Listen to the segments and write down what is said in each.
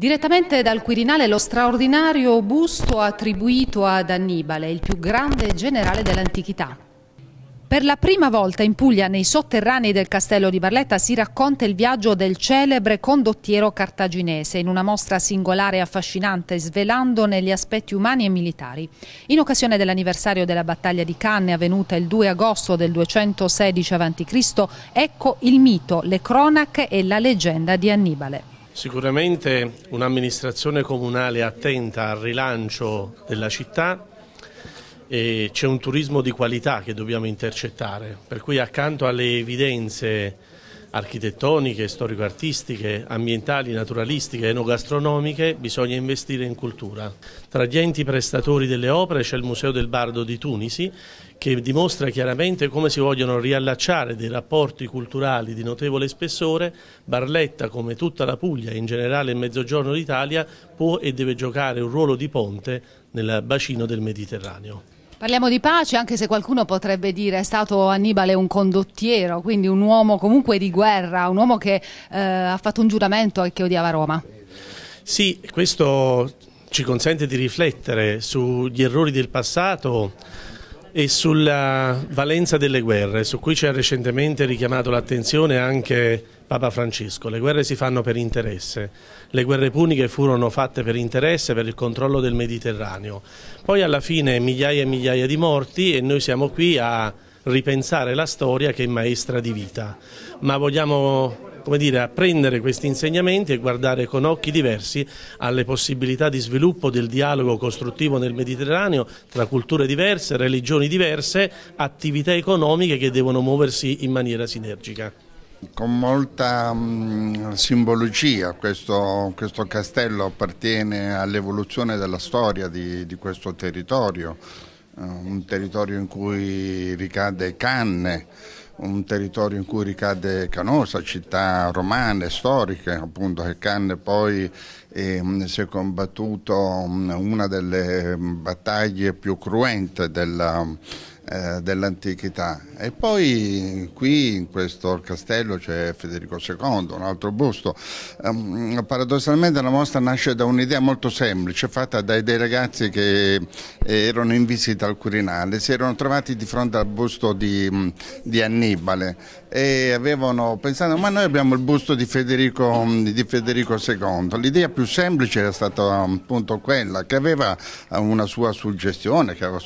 Direttamente dal Quirinale lo straordinario busto attribuito ad Annibale, il più grande generale dell'antichità. Per la prima volta in Puglia, nei sotterranei del castello di Barletta, si racconta il viaggio del celebre condottiero cartaginese in una mostra singolare e affascinante, svelandone gli aspetti umani e militari. In occasione dell'anniversario della battaglia di Canne, avvenuta il 2 agosto del 216 a.C., ecco il mito, le cronache e la leggenda di Annibale. Sicuramente un'amministrazione comunale attenta al rilancio della città e c'è un turismo di qualità che dobbiamo intercettare, per cui accanto alle evidenze architettoniche, storico-artistiche, ambientali, naturalistiche, enogastronomiche, bisogna investire in cultura. Tra gli enti prestatori delle opere c'è il Museo del Bardo di Tunisi che dimostra chiaramente come si vogliono riallacciare dei rapporti culturali di notevole spessore. Barletta, come tutta la Puglia e in generale il Mezzogiorno d'Italia, può e deve giocare un ruolo di ponte nel bacino del Mediterraneo. Parliamo di pace, anche se qualcuno potrebbe dire è stato Annibale un condottiero, quindi un uomo comunque di guerra, un uomo che eh, ha fatto un giuramento e che odiava Roma. Sì, questo ci consente di riflettere sugli errori del passato e sulla valenza delle guerre, su cui ci ha recentemente richiamato l'attenzione anche Papa Francesco, le guerre si fanno per interesse, le guerre puniche furono fatte per interesse, per il controllo del Mediterraneo, poi alla fine migliaia e migliaia di morti e noi siamo qui a ripensare la storia che è maestra di vita, ma vogliamo come dire, apprendere questi insegnamenti e guardare con occhi diversi alle possibilità di sviluppo del dialogo costruttivo nel Mediterraneo tra culture diverse, religioni diverse, attività economiche che devono muoversi in maniera sinergica con molta mh, mm, simbologia. Questo, questo, castello appartiene all'evoluzione della storia di, di questo territorio, uh, un territorio in cui ricade Canne, un territorio in cui ricade Canosa, città romane, storiche, appunto che Canne poi eh, si è combattuto mm, una delle battaglie più cruente della eh, dell'antichità. E poi qui in questo castello c'è Federico II, un altro busto. Um, paradossalmente la mostra nasce da un'idea molto semplice, fatta dai dei ragazzi che erano in visita al Quirinale, si erano trovati di fronte al busto di, di Annibale e avevano pensato ma noi abbiamo il busto di Federico, di Federico II. L'idea più semplice era stata appunto quella che aveva una sua suggestione, che aveva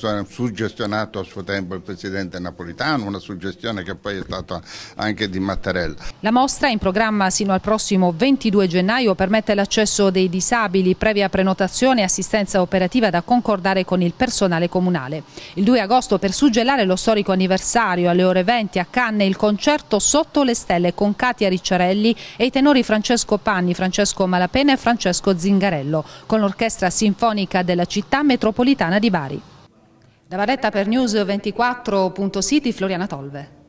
una suggestione suggestionato a suo tempo il presidente Napolitano, una suggestione che poi è stata anche di Mattarella. La mostra in programma sino al prossimo 22 gennaio permette l'accesso dei disabili previa prenotazione e assistenza operativa da concordare con il personale comunale. Il 2 agosto per suggellare lo storico anniversario alle ore 20 a Canne il concerto Sotto le stelle con Katia Ricciarelli e i tenori Francesco Panni, Francesco Malapena e Francesco Zingarello con l'orchestra sinfonica della città metropolitana di Bari. Da Valletta per News 24.City, Floriana Tolve.